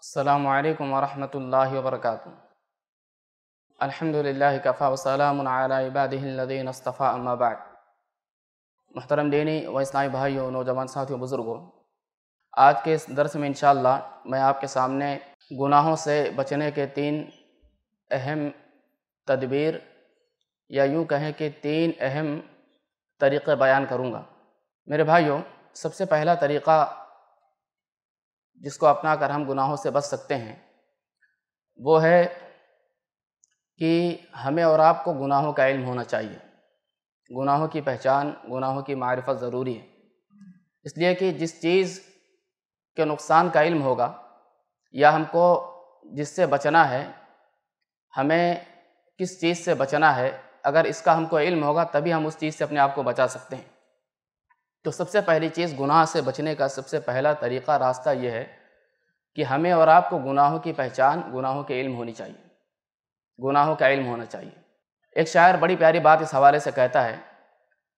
अल्लाम वरहमल वर्क अलहमदिल्ला कफ़ा वसलामबादीन अस्तफ़ा अम्माबाद महतरम दीनी व इस्लामी भाइयों नौजवान साथियों बुज़ुर्गों आज के इस दरस में इन मैं आपके सामने गुनाहों से बचने के तीन अहम तदबीर या यूँ कहें कि तीन अहम तरीक़े बयान करूँगा मेरे भाइयों सबसे पहला तरीक़ा जिसको अपना कर हम गुनाहों से बच सकते हैं वो है कि हमें और आपको गुनाहों का इल्म होना चाहिए गुनाहों की पहचान गुनाहों की मारफत ज़रूरी है इसलिए कि जिस चीज़ के नुकसान का इल्म होगा या हमको जिससे बचना है हमें किस चीज़ से बचना है अगर इसका हमको इल्म होगा तभी हम उस चीज़ से अपने आप को बचा सकते हैं तो सबसे पहली चीज़ गुनाह से बचने का सबसे पहला तरीका रास्ता यह है कि हमें और आपको गुनाहों की पहचान गुनाहों के इल्म होनी चाहिए गुनाहों का इल्म होना चाहिए एक शायर बड़ी प्यारी बात इस हवाले से कहता है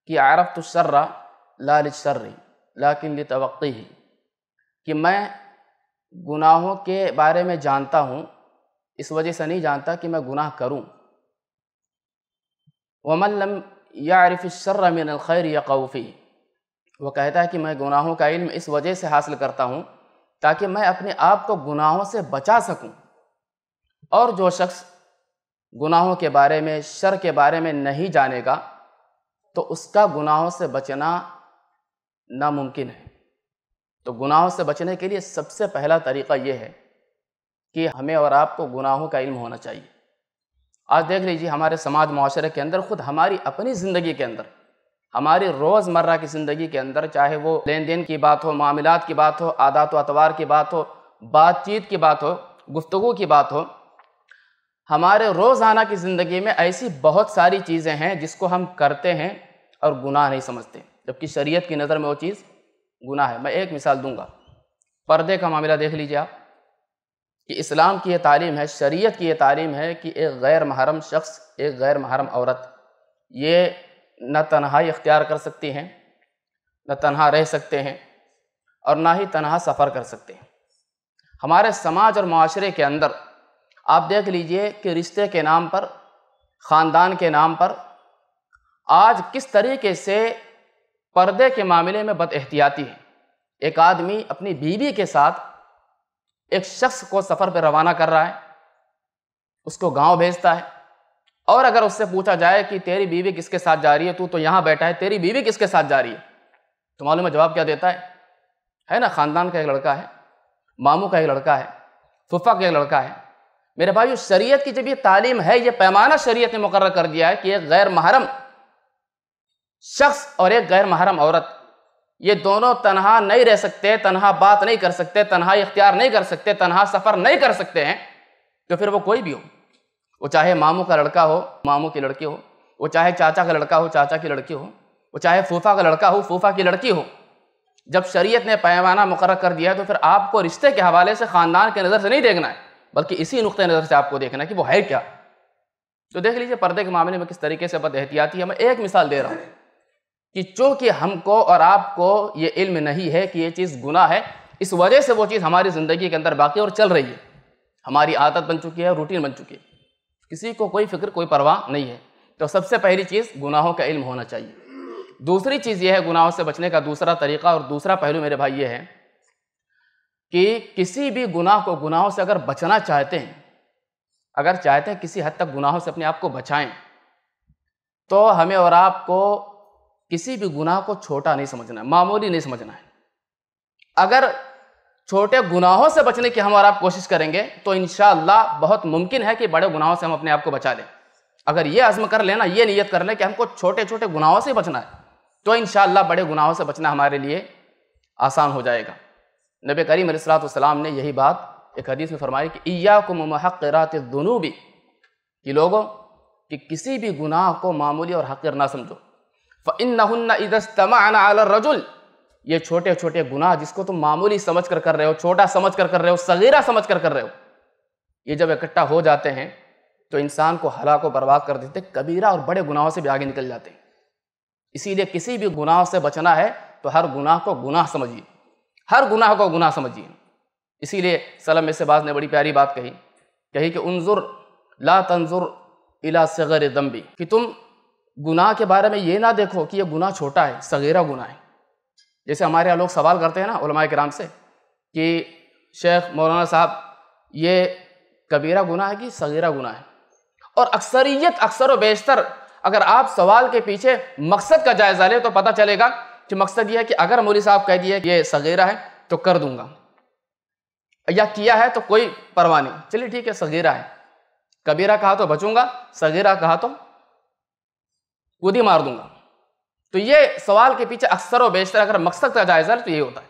कि आरफ तो शर्रा लाल शर्री लाकिन ली तो ही कि मैं गुनाहों के बारे में जानता हूँ इस वजह से नहीं जानता कि मैं गुनाह करूँ वमल्लम या शर्र मिन खैर या कौफ़ी वो कहता है कि मैं गुनाहों का इल्म इस वजह से हासिल करता हूँ ताकि मैं अपने आप को गुनाहों से बचा सकूँ और जो शख्स गुनाहों के बारे में शर के बारे में नहीं जानेगा तो उसका गुनाहों से बचना नामुमकिन है तो गुनाहों से बचने के लिए सबसे पहला तरीका ये है कि हमें और आपको गुनाहों का इल्म होना चाहिए आज देख लीजिए हमारे समाज माशरे के अंदर ख़ुद हमारी अपनी ज़िंदगी के अंदर हमारी रोज़मर्रा की ज़िंदगी के अंदर चाहे वो लेन देन की बात हो मामलात की बात हो आदात व अतवार की बात हो बातचीत की बात हो गुफ्तु की बात हो हमारे रोज़ाना की ज़िंदगी में ऐसी बहुत सारी चीज़ें हैं जिसको हम करते हैं और गुनाह नहीं समझते जबकि शरीयत की नज़र में वो चीज़ गुनाह है मैं एक मिसाल दूंगा पर्दे का मामला देख लीजिए आप कि इस्लाम की ये तालीम है शरीयत की ये तालीम है कि एक गैर महरम शख्स एक गैर महरम औरत ये न तनहाई इख्तियार कर सकती हैं न तनहा रह सकते हैं और ना ही तनहा सफ़र कर सकते हैं हमारे समाज और माशरे के अंदर आप देख लीजिए कि रिश्ते के नाम पर ख़ानदान के नाम पर आज किस तरीके से पर्दे के मामले में बद एहतियाती है एक आदमी अपनी बीवी के साथ एक शख्स को सफ़र पर रवाना कर रहा है उसको गांव भेजता है और अगर उससे पूछा जाए कि तेरी बीवी किसके साथ जा रही है तू तो यहां बैठा है तेरी बीवी किसके साथ जा रही है तो मालूम है जवाब क्या देता है है ना ख़ानदान का एक लड़का है मामू का एक लड़का है फुफा का एक लड़का है मेरे भाई उस शरीयत की जब ये तालीम है ये पैमाना शरीयत ने मुकर कर दिया है कि एक गैर महरम शख्स और एक गैर महरम औरत ये दोनों तनहा नहीं रह सकते तनहा बात नहीं कर सकते तनहा इख्तियार नहीं कर सकते तनहा सफ़र नहीं कर सकते हैं तो फिर वो कोई भी हो वो चाहे मामू का लड़का हो मामू की लड़की हो वो चाहे चाचा का लड़का हो चाचा की लड़की हो वो चाहे फूफा का लड़का हो फूफा की लड़की हो जब शरीयत ने पैमाना मुकर कर दिया तो फिर आपको रिश्ते के हवाले से ख़ानदान के नज़र से नहीं देखना है बल्कि इसी नुक़ नज़र से आपको देखना है कि वो है क्या तो देख लीजिए पर्दे के मामले में किस तरीके से बद एहतियाती है मैं एक मिसाल दे रहा हूँ कि चूँकि हमको और आपको ये इल्म नहीं है कि ये चीज़ गुना है इस वजह से वो चीज़ हमारी ज़िंदगी के अंदर बाकी और चल रही है हमारी आदत बन चुकी है रूटीन बन चुकी है किसी को कोई फिक्र कोई परवाह नहीं है तो सबसे पहली चीज़ गुनाहों का इल्म होना चाहिए दूसरी चीज़ यह है गुनाहों से बचने का दूसरा तरीका और दूसरा पहलू मेरे भाई ये है कि किसी भी गुनाह को गुनाहों से अगर बचना चाहते हैं अगर चाहते हैं किसी हद तक गुनाहों से अपने आप को बचाएं तो हमें और आपको किसी भी गुनाह को छोटा नहीं समझना है मामूली नहीं समझना है अगर छोटे गुनाहों से बचने की हम और आप कोशिश करेंगे तो इन बहुत मुमकिन है कि बड़े गुनाहों से हम अपने आप को बचा लें अगर ये आज़म कर लेना ये नीयत कर लें कि हमको छोटे छोटे गुनाहों से बचना है तो इन बड़े गुनाहों से बचना हमारे लिए आसान हो जाएगा करी करीम सलाम ने यही बात एक हदीस में फरमाई कि ईया को महक़रात भी कि लोगों कि किसी भी गुनाह को मामूली और हक़ीर ना समझो फ़ इन नदस्तमा रजुल ये छोटे छोटे गुनाह जिसको तुम मामूली समझ कर कर रहे हो छोटा समझ कर कर रहे हो सगीरा समझ कर कर रहे हो ये जब इकट्ठा हो जाते हैं तो इंसान को हला को बर्बाद कर देते कबीरा और बड़े गुनाहों से भी आगे निकल जाते हैं इसीलिए किसी भी गुनाह से बचना है तो हर गुनाह को गुनाह समझिए हर गुनाह को गुनाह समझिए इसीलिए सलम इसबाज ने बड़ी प्यारी बात कही कही कि उनजुर ला तंजुर इला सगर दम्बी कि तुम गुनाह के बारे में ये ना देखो कि ये गुनाह छोटा है सगेरा गुनाह है जैसे हमारे यहाँ लोग सवाल करते हैं ना उलमाए कराम से कि शेख मौलाना साहब ये कबीरा गुना है कि सगीरा गुना है और अक्सरियत अक्सर वेशतर अगर आप सवाल के पीछे मकसद का जायज़ा लें तो पता चलेगा कि मकसद यह है कि अगर मौली साहब कह दिए ये सगीरा है तो कर दूंगा या किया है तो कोई परवाह नहीं चलिए ठीक है सगीरा है कबीरा कहा तो बचूंगा सगीरा कहा तो खुद ही मार दूंगा तो ये सवाल के पीछे अक्सर और बेशतर अगर मकसद का जायजा तो ये होता है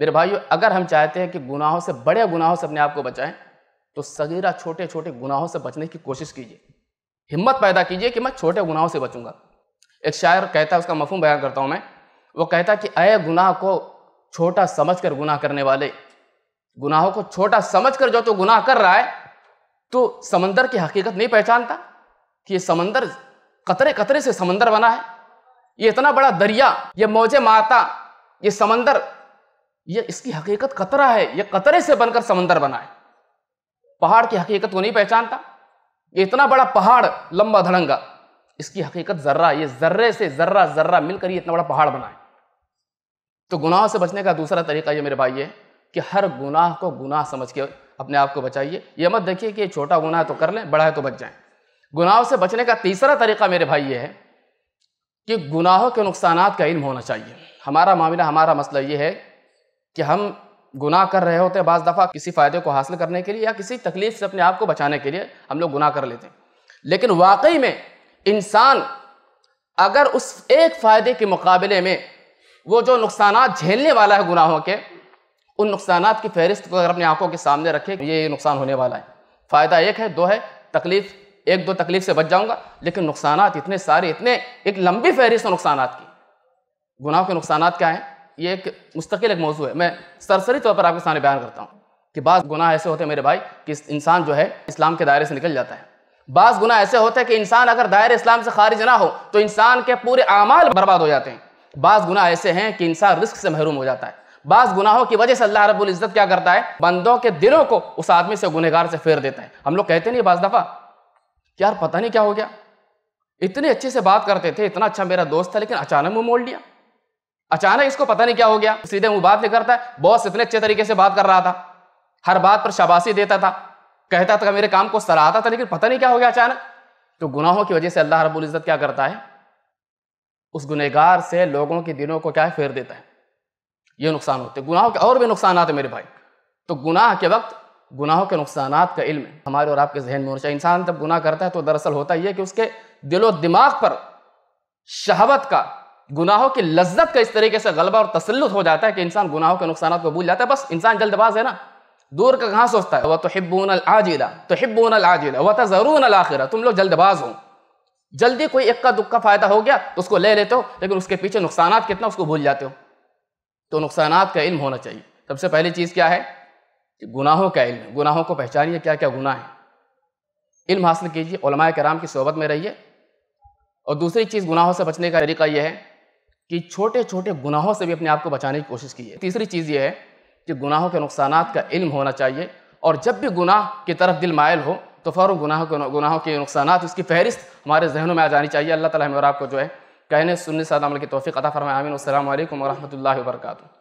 मेरे भाइयों अगर हम चाहते हैं कि गुनाहों से बड़े गुनाहों से अपने आप को बचाएं तो सगीरा छोटे छोटे गुनाहों से बचने की कोशिश कीजिए हिम्मत पैदा कीजिए कि मैं छोटे गुनाहों से बचूंगा एक शायर कहता है उसका मफहम बयान करता हूँ मैं वो कहता कि अय गुनाह को छोटा समझ कर गुनाह करने वाले गुनाहों को छोटा समझ कर जो तो गुनाह कर रहा है तो समंदर की हकीकत नहीं पहचानता कि ये समंदर कतरे कतरे से समंदर बना है ये इतना बड़ा दरिया ये मौजे माता ये समंदर ये इसकी हकीकत कतरा है ये कतरे से बनकर समंदर बना है पहाड़ की हकीकत को नहीं पहचानता ये इतना बड़ा पहाड़ लंबा धड़ंगा इसकी हकीकत जर्रा ये जर्रे से जर्रा जर्रा मिलकर ये इतना बड़ा पहाड़ बना है तो गुनाह से बचने का दूसरा तरीका ये मेरे भाई है कि हर गुनाह को गुनाह समझ के अपने आप को बचाइए यह मत देखिए कि छोटा गुनाह तो कर लें बड़ा है तो बच जाए गुनाह से बचने का तीसरा तरीका मेरे भाई ये है कि गुनाहों के नुकसान का इल्म होना चाहिए हमारा मामला हमारा मसला ये है कि हम गुनाह कर रहे होते हैं बज़ दफ़ा किसी फ़ायदे को हासिल करने के लिए या किसी तकलीफ़ से अपने आप को बचाने के लिए हम लोग गुनाह कर लेते हैं लेकिन वाकई में इंसान अगर उस एक फ़ायदे के मुकाबले में वो जो नुकसान झेलने वाला है गुनाहों के उन नुकसान की फहरिस्त को अगर अपनी आंखों के सामने रखे ये नुकसान होने वाला है फ़ायदा एक है दो है तकलीफ़ एक दो तकलीफ से बच जाऊंगा लेकिन नुकसान इतने सारे इतने एक लंबी फहरिस्त नुकसान की गुनाह के नुकसान क्या हैं ये एक मुस्तकिल एक मौजू है मैं सरसरी तौर पर आपके सामने बयान करता हूँ कि बाज़ गुनाह ऐसे होते हैं मेरे भाई कि इंसान जो है इस्लाम के दायरे से निकल जाता है बाज़ गुनाह ऐसे होते हैं कि इंसान अगर दायरे इस्लाम से खारिज ना हो तो इंसान के पूरे अमाल बर्बाद हो जाते हैं बाज़ गुनाह ऐसे हैं कि इंसान रिस्क से महरूम हो जाता है बाज़ गुनाहों की वजह से अल्लाह रब्बुल इज़्ज़त क्या करता है बंदों के दिलों को उस आदमी से गुनहगार से फेर देता है हम लोग कहते नहीं बाज़ दफ़ा यार पता नहीं क्या हो गया इतने अच्छे से बात करते थे इतना अच्छा मेरा दोस्त था लेकिन अचानक मुंह मोड़ लिया अचानक इसको पता नहीं क्या हो गया सीधे मुंह बात नहीं करता बॉस इतने अच्छे तरीके से बात कर रहा था हर बात पर शाबाशी देता था कहता था मेरे काम को सराहता था लेकिन पता नहीं क्या हो गया अचानक तो गुनाहों की वजह से अल्लाह रब्बुल इज़्ज़त क्या करता है उस गुनहगार से लोगों के दिनों को क्या फेर देता है ये नुकसान होते गुनाहों के और भी नुकसान आते मेरे भाई तो गुनाह के वक्त गुनाहों के नुकसान का इल्म है हमारे और आपके जहन में होना चाहिए इंसान जब गुनाह करता है तो दरअसल होता यह है कि उसके दिलो दिमाग पर शहावत का गुनाहों की लज्जत का इस तरीके से गलबा और तसलुत हो जाता है कि इंसान गुनाहों के नुकसान को भूल जाता है बस इंसान जल्दबाज है ना दूर का कहाँ सोचता है वह तो हिब्बून आजीदा तो हिब्बून आजीदा वह तजरून आखिरा तुम लोग जल्दबाज हो जल्दी कोई इक्का दुक्का फ़ायदा हो गया तो उसको ले लेते हो लेकिन उसके पीछे नुकसान कितना उसको भूल जाते हो तो नुकसान का इल्म होना चाहिए सबसे पहली चीज़ क्या है गुनाहों का इल्म गुनाहों को पहचानिए क्या क्या गुनाह है इल्म हासिल कीजिए कराम की सोबत में रहिए और दूसरी चीज़ गुनाहों से बचने का तरीका यह है कि छोटे छोटे गुनाहों से भी अपने आप को बचाने की कोशिश कीजिए तीसरी चीज़ यह है कि गुनाहों के नुकसान का इल्म होना चाहिए और जब भी गुनाह की तरफ दिल मायल हो तो फ़ौर के गुनाहों के नुकसान उसकी फहरिस्त हमारे जहनों में आ जानी चाहिए अल्लाह ताला हमें और आपको जो है कहने सुनने सादा अमल की तोफ़ी अता फरमाए आमीन असल वरहमल वर्का